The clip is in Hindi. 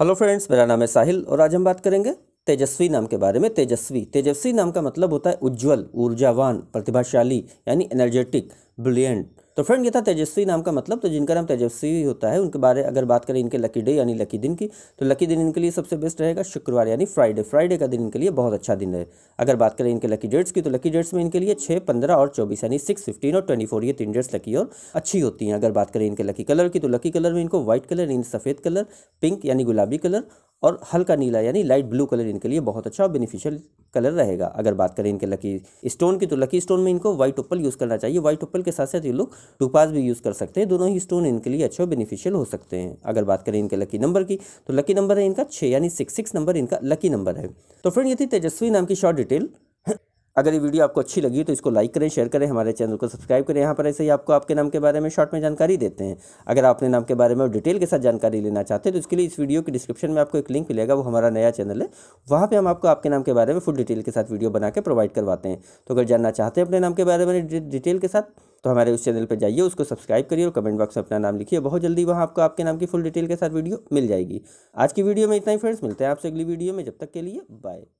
हेलो फ्रेंड्स मेरा नाम है साहिल और आज हम बात करेंगे तेजस्वी नाम के बारे में तेजस्वी तेजस्वी नाम का मतलब होता है उज्जवल ऊर्जावान प्रतिभाशाली यानी एनर्जेटिक ब्रिलियंट तो फ्रेंड ये था तेजस्वी नाम का मतलब तो जिनका नाम तेजस्वी होता है उनके बारे अगर बात करें इनके लकी डे यानी लकी दिन की तो लकी दिन इनके लिए सबसे बेस्ट रहेगा शुक्रवार यानी फ्राइडे फ्राइडे का दिन इनके लिए बहुत अच्छा दिन है अगर बात करें इनके लकी डेट्स की तो लकी डेट्स में इनके लिए छः पंद्रह और चौबीस यानी सिक्स फिफ्टीन और ट्वेंटी फोर ये तीन डेट्स लकी और अच्छी होती हैं अगर बात करें इनके लकी कलर की तो लकी कलर में इनको व्हाइट कलर यानी सफ़ेद कलर पिंक यानी गुलाबी कलर और हल्का नीला यानी लाइट ब्लू कलर इनके लिए बहुत अच्छा और बेनिफिशियल कलर रहेगा अगर बात करें इनके लकी स्टोन की तो लकी स्टोन में इनको व्हाइट ओपल यूज़ करना चाहिए व्हाइट ओपल के साथ साथ ये लोग टूपाज भी यूज़ कर सकते हैं दोनों ही स्टोन इनके लिए अच्छे और बेनिफिशियल हो सकते हैं अगर बात करें इनके लकी नंबर की तो लकी नंबर है इनका छः यानी सिक्स सिक्स नंबर इनका लकी नंबर है तो फ्रेंड ये थी तेजस्वी नाम की शॉर्ट डिटेल अगर ये वीडियो आपको अच्छी लगी तो इसको लाइक करें शेयर करें हमारे चैनल को सब्सक्राइब करें यहाँ पर ऐसे ही आपको आपके नाम के बारे में शॉर्ट में जानकारी देते हैं अगर आप अपने नाम के बारे में डिटेल के साथ जानकारी लेना चाहते हैं तो इसके लिए इस वीडियो के डिस्क्रिप्शन में आपको एक लिंक मिलेगा वो हमारा नया चैनल है वहाँ पर हम आपको आपके नाम के बारे में फुल डिटेल के साथ वीडियो बना के प्रोवाइड करवाते हैं तो अगर जानना चाहते हैं अपने नाम के बारे में डिटेल के साथ तो हमारे उस चैनल पर जाइए उसको सब्सक्राइब करिए और कमेंट बॉक्स में अपना नाम लिखिए बहुत जल्दी वहाँ आपको आपके नाम की फुल डिटेल के साथ वीडियो मिल जाएगी आज की वीडियो में इतना ही फ्रेंड्स मिलते हैं आपसे अगली वीडियो में जब तक के लिए बाय